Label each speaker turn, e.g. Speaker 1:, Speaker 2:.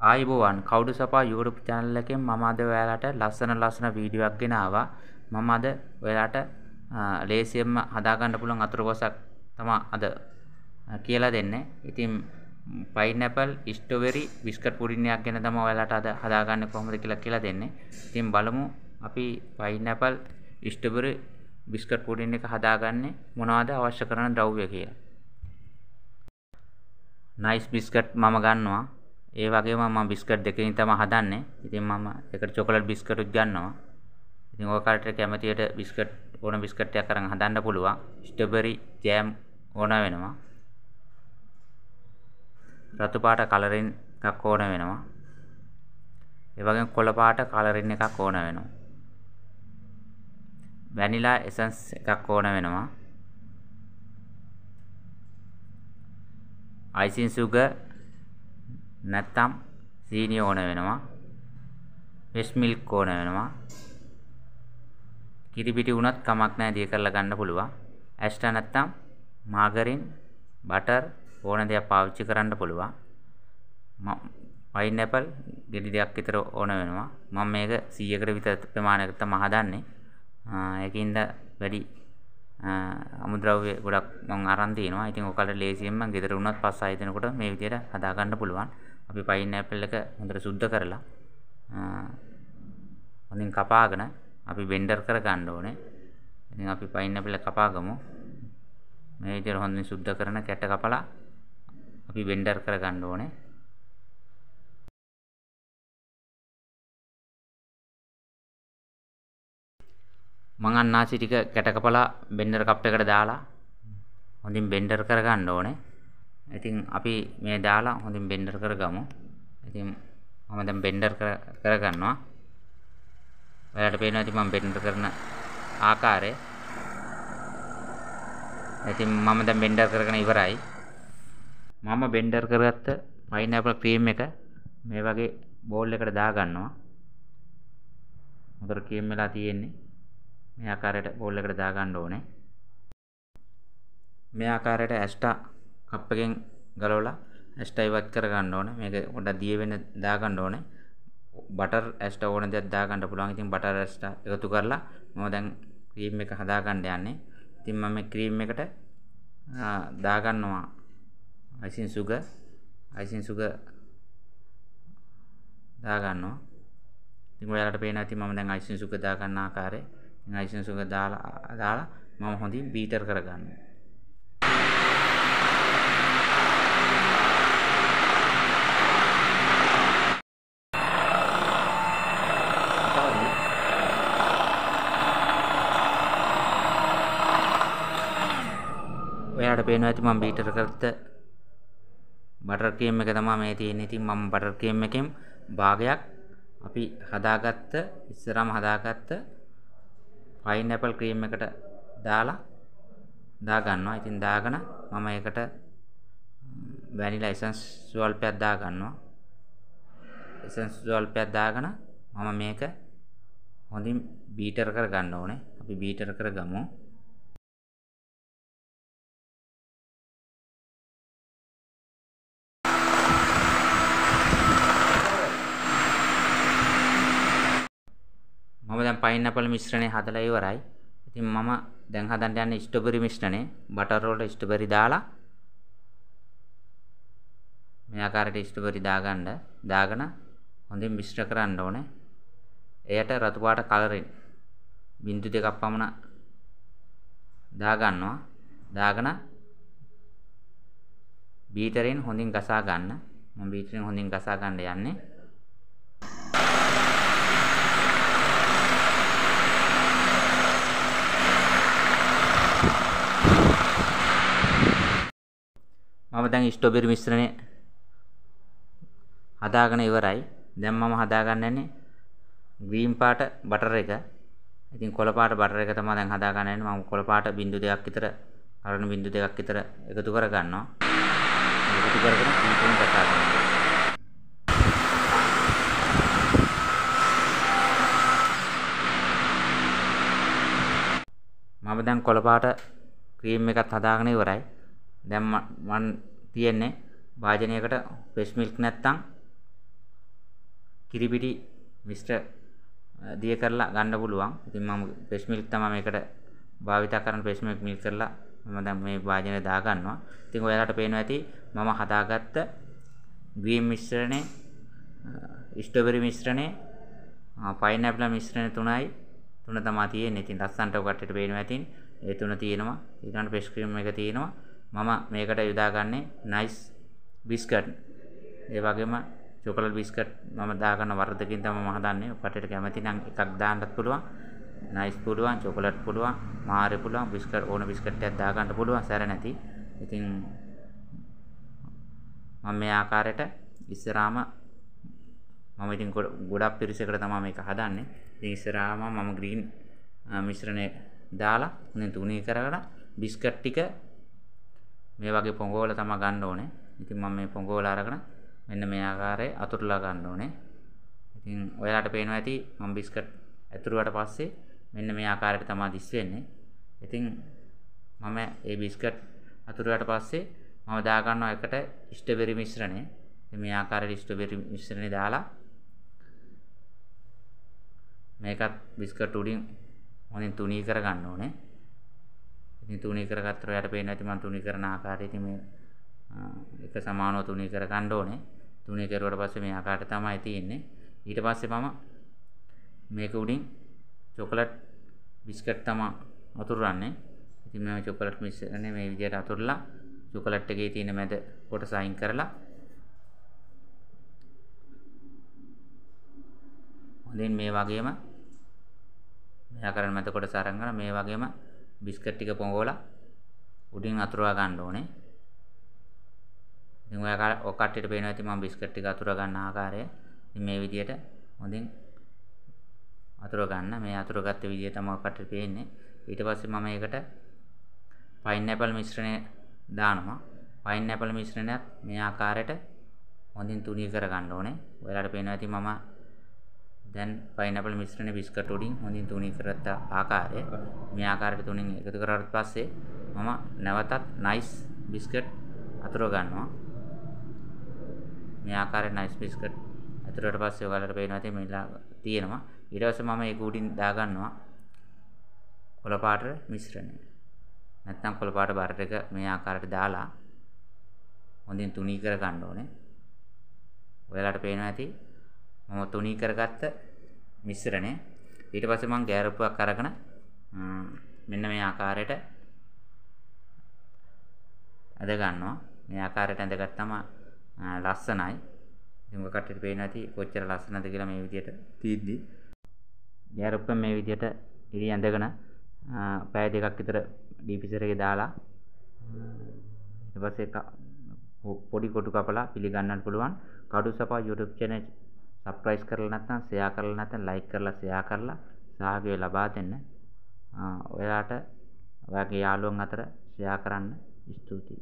Speaker 1: ආයුබෝවන් කවුඩු සපා YouTube channel එකෙන් මම අද ඔයාලට ලස්සන ලස්සන වීඩියෝවක් ගෙනාවා. මම අද ඔයාලට ලේසියෙන්ම හදාගන්න පුළුවන් අතුරු කොසක් තමයි අද කියලා දෙන්නේ. ඉතින් පයිනැපල්, ස්ට්‍රොබෙරි, බිස්කට් පුඩින්නයක් ගැන තමයි ඔයාලට අද හදාගන්නේ කොහොමද කියලා කියලා දෙන්නේ. ඉතින් බලමු අපි පයිනැපල්, ස්ට්‍රොබෙරි, බිස්කට් පුඩින් එක හදාගන්නේ මොනවද අවශ්‍ය කරන ද්‍රව්‍ය කියලා. නයිස් බිස්කට් මම ගන්නවා. ඒ වගේම මම බිස්කට් දෙකකින් තමයි හදන්නේ. ඉතින් මම එකට චොකලට් බිස්කට්ුත් ගන්නවා. ඉතින් ඔය කාට කැමතියට බිස්කට් ඕන බිස්කට් එකක් අරන් හදන්න පුළුවන්. ස්ට්‍රොබෙරි ජෑම් ඕන වෙනවා. රතු පාට කලරින් එකක් ඕන වෙනවා. ඒ වගේම කොළ පාට කලරින් එකක් ඕන වෙනවා. වැනිලා එසන්ස් එකක් ඕන වෙනවා. අයිසින් සුගර් නැත්තම් සීනිය ඕන වෙනවා. වෙස් මිල්ක් ඕන වෙනවා. කිරි පිටි වුණත් කමක් නැහැ දිය කරලා ගන්න පුළුවන්. ඇස්ටා නැත්තම් මාගරින්, බටර් ඕන දේක් පාවිච්චි කරන්න පුළුවන්. පයිනැපල් ගෙඩි දෙකක් විතර ඕන වෙනවා. මම මේක 100කට විතර ප්‍රමාණයකට තමයි හදන්නේ. ඒකින්ද වැඩි අමුද්‍රව්‍ය ගොඩක් මම අරන් තිනවා. ඉතින් ඔයාලට ලේසියෙන්ම ගෙදර වුණත් පස්ස ආයතනකොට මේ විදියට හදා ගන්න පුළුවන්. අපි පයිනෑපල් එක හොඳට සුද්ධ කරලා හොඳින් කපාගෙන අපි බෙන්ඩර් කර ගන්න ඕනේ. ඉතින් අපි පයිනෑපල් එක කපාගමු. මේ විදිහට හොඳින් සුද්ධ කරන කැට කපලා අපි බෙන්ඩර් කර ගන්න ඕනේ. මං අන්නාසි ටික කැට කපලා බෙන්ඩර් කප් එකට දාලා හොඳින් බෙන්ඩර් කර ගන්න ඕනේ. ඉතින් අපි මේ දාලා හොඳින් බෙන්ඩර් කරගමු. ඉතින් මම දැන් බෙන්ඩර් කරගන්නවා. ඔයාලට පේනවා ඉතින් මම බෙන්ඩර් කරන ආකාරය. ඉතින් මම දැන් බෙන්ඩර් කරගෙන ඉවරයි. මම බෙන්ඩර් කරගත්ත පයිනැපල් ක්‍රීම් එක මේ වගේ බෝල් එකට දාගන්නවා. හොඳට ක්‍රීම් වෙලා තියෙන්නේ. මේ ආකාරයට බෝල් එකට දාගන්න ඕනේ. මේ ආකාරයට ඇස්ටා කප් එකෙන් ගලවලා ඇස්ටා ඉවත් කරගන්න ඕනේ. මේක පොඩ්ඩක් දිය වෙන දාගන්න ඕනේ. බටර් ඇස්ටා ඕන දෙයක් දාගන්න පුළුවන්. ඉතින් බටර් ඇස්ටා එකතු කරලා මම දැන් ක්‍රීම් එක හදාගන්න යන්නේ. ඉතින් මම මේ ක්‍රීම් එකට දාගන්නවා අයිසින් සුගර්. අයිසින් සුගර් දාගන්නවා. ඉතින් ඔයාලට පේනවා ඉතින් මම දැන් අයිසින් සුගර් දාගන්න ආකාරය. ඉතින් අයිසින් සුගර් දාලා දාලා මම හොඳින් බීටර් කරගන්නවා. ඔයාලට පේනවා ඇති මම බීටර් කරත්ත බටර් ක්‍රීම් එක තමයි මේ තියෙන්නේ. ඉතින් මම බටර් ක්‍රීම් එකෙන් භාගයක් අපි හදාගත්ත ඉස්සරහම හදාගත්ත පයින්ඇපල් ක්‍රීම් එකට දාලා දාගන්නවා. ඉතින් දාගෙන මම ඒකට වැනිලා එසන්ස් ස්වල්පයක් දාගන්නවා. එසන්ස් ස්වල්පයක් දාගෙන මම මේක හොඳින් බීටර් කර ගන්න ඕනේ. අපි බීටර් කර ගමු. මම දැන් පයිනැපල් මිශ්‍රණය හදලා ඉවරයි. ඉතින් මම දැන් හදන්න යන්නේ ස්ට්‍රොබෙරි මිශ්‍රණය. බටර් වලට ස්ට්‍රොබෙරි දාලා මේ ආකාරයට ස්ට්‍රොබෙරි දාගන්න. දාගෙන හොඳින් මිශ්‍ර කරන්න ඕනේ. එයට රතු පාට කලරින් බින්දු දෙකක් පමණ දාගන්නවා. දාගෙන බීටරෙන් හොඳින් ගසා ගන්න. මම බීටරෙන් හොඳින් ගසා ගන්න යන්නේ. මම දැන් ස්ට්‍රොබෙරි මිශ්‍රණය හදාගෙන ඉවරයි. දැන් මම හදාගන්න යන්නේ green පාට බටර් එක. ඉතින් කොළ පාට බටර් එක තමයි දැන් හදාගන්න යන්නේ. මම කොළ පාට බිංදු දෙකක් විතර අරණ බිංදු දෙකක් විතර එකතු කර ගන්නවා. එකතු කරගෙන කීපෙන් කතා කරනවා. මම දැන් කොළ පාට ක්‍රීම් එකත් හදාගෙන ඉවරයි. දැන් මම තියෙන්නේ භාජනයකට ෆ්‍රෙෂ් මිල්ක් නැත්තම් කිරිපිටි මිශ්‍ර දිය කරලා ගන්න පුළුවන්. ඉතින් මම ෆ්‍රෙෂ් මිල්ක් තමයි මේකට භාවිතා කරන ෆ්‍රෙෂ් මිල්ක් මිල් කරලා මම දැන් මේ භාජනය දා ගන්නවා. ඉතින් ඔයාලට පේනවා ඇති මම හදාගත්ත ග්‍රීන් මිශ්‍රණය, ස්ට්‍රොබෙරි මිශ්‍රණය, පයිනැප්ල මිශ්‍රණය තුනයි තුන තමයි තියෙන්නේ. ඉතින් ලස්සන්ට ඔය කට්ටියට පේනවා ඇතින්. ඒ තුන තියෙනවා. ඊළඟට ෆ්‍රෙෂ් ක්‍රීම් එක තියෙනවා. මම මේකට යොදාගන්නේ නයිස් බිස්කට් ඒ වගේම චොකලට් බිස්කට් මම දාගන්න වර්ධකින් තමයි මම හදන්නේ ඔපටට කැමති නම් එකක් දාන්නත් පුළුවන් නයිස් පුළුවන් චොකලට් පුළුවන් මාරි පුළුවන් බිස්කට් ඕන බිස්කට් එකක් දාගන්න පුළුවන් සැර නැති ඉතින් මම මේ ආකාරයට ඉස්සරහාම මම ඉතින් ගොඩක් පිරිසකට තමයි මේක හදන්නේ ඉතින් ඉස්සරහාම මම ග්‍රීන් මිශ්‍රණය දාලා හොඳින් තුනී කරලා බිස්කට් ටික මේ වගේ පොඟවල තමයි ගන්න ඕනේ. ඉතින් මම මේ පොඟවල අරගෙන මෙන්න මේ ආකාරයේ අතුරුලා ගන්න ඕනේ. ඉතින් ඔයාලට පේනවා ඇති මම බිස්කට් අතුරුවාට පස්සේ මෙන්න මේ ආකාරයට තමයි දිස් වෙන්නේ. ඉතින් මම ඒ බිස්කට් අතුරුවාට පස්සේ මම දා ගන්නවා එකට ස්ට්‍රොබෙරි මිශ්‍රණය. ඉතින් මේ ආකාරයට ස්ට්‍රොබෙරි මිශ්‍රණය දාලා මේකත් බිස්කට් උඩින් හොඳින් තුනී කර ගන්න ඕනේ. තුනි කරගත්තර යට පේන ඇති මන් තුනි කරන ආකාරයති මේ එක සමානෝ තුනි කර ගණ්ඩෝනේ තුනි කරුවට පස්සේ මේ ආකාරයට තමයි තියෙන්නේ ඊට පස්සේ මම මේක උඩින් චොකලට් බිස්කට් තමයි අතුරන්නේ ඉතින් මම චොකලට් මිශ්‍රණය මේ විදිහට අතුරලා චොකලට් එකේ තියෙන මැද කොටස අයින් කරලා හොඳින් මේ වගේම මෙයා කරන මැද කොටස අරන් ගන්න මේ වගේම බිස්කට් ටික පොඟවලා උඩින් අතුරවා ගන්න ඕනේ. ඉතින් ඔයා ඔය කට්ටියට පේනවා ඉතින් මම බිස්කට් ටික අතුර ගන්න ආකාරය. ඉතින් මේ විදියට හොඳින් අතුර ගන්න. මේ අතුර ගත්ත විදිය තමයි ඔය කට්ටියට පේන්නේ. ඊට පස්සේ මම ඒකට පයින්ඇපල් මිශ්‍රණය දානවා. පයින්ඇපල් මිශ්‍රණයත් මේ ආකාරයට හොඳින් තුනී කර ගන්න ඕනේ. ඔයාලට පේනවා ඉතින් මම දැන් පයිනපල් මිශ්‍රණය බිස්කට් උඩින් හොඳින් තුනී කරගත්ත ආකාරය මේ ආකාරයට තුනෙන් එකතු කරාට පස්සේ මම නැවතත් නයිස් බිස්කට් අතුර ගන්නවා මේ ආකාරයට නයිස් බිස්කට් අතුරුවට පස්සේ ඔයාලට පේනවා තියෙන මිලා තියෙනවා ඊට පස්සේ මම ඒක උඩින් දාගන්නවා කොළපාට මිශ්‍රණය නැත්නම් කොළපාට බාරට එක මේ ආකාරයට දාලා හොඳින් තුනී කර ගන්න ඕනේ ඔයාලට පේනවා ඇති මම තුනී කරගත්ත මිශ්‍රණය ඊට පස්සේ මම ගෑරප්පුවක් අරගෙන මෙන්න මේ ආකාරයට අද ගන්නවා මේ ආකාරයට ඇඳගත්තම ලස්සනයි ඉතින් ඔය කට්ටියට පේන ඇති කොච්චර ලස්සනද කියලා මේ විදියට තීද්දි ගෑරප්ප මේ විදියට ඉරි ඇඳගෙන පැය දෙකක් විතර ඩීපිසර් එකේ දාලා ඊට පස්සේ පොඩි කොටු කපලා පිළිගන්නත් පුළුවන් කඩු සපා YouTube channel සබ්ස්ක්‍රයිබ් කරලා නැත්නම් ෂෙයා කරලා නැත්නම් ලයික් කරලා ෂෙයා කරලා සහයෝගය ලබා දෙන්න. ඔයාලට ඔයාගේ යාළුවන් අතර ෂෙයා කරන්න ස්තුතියි.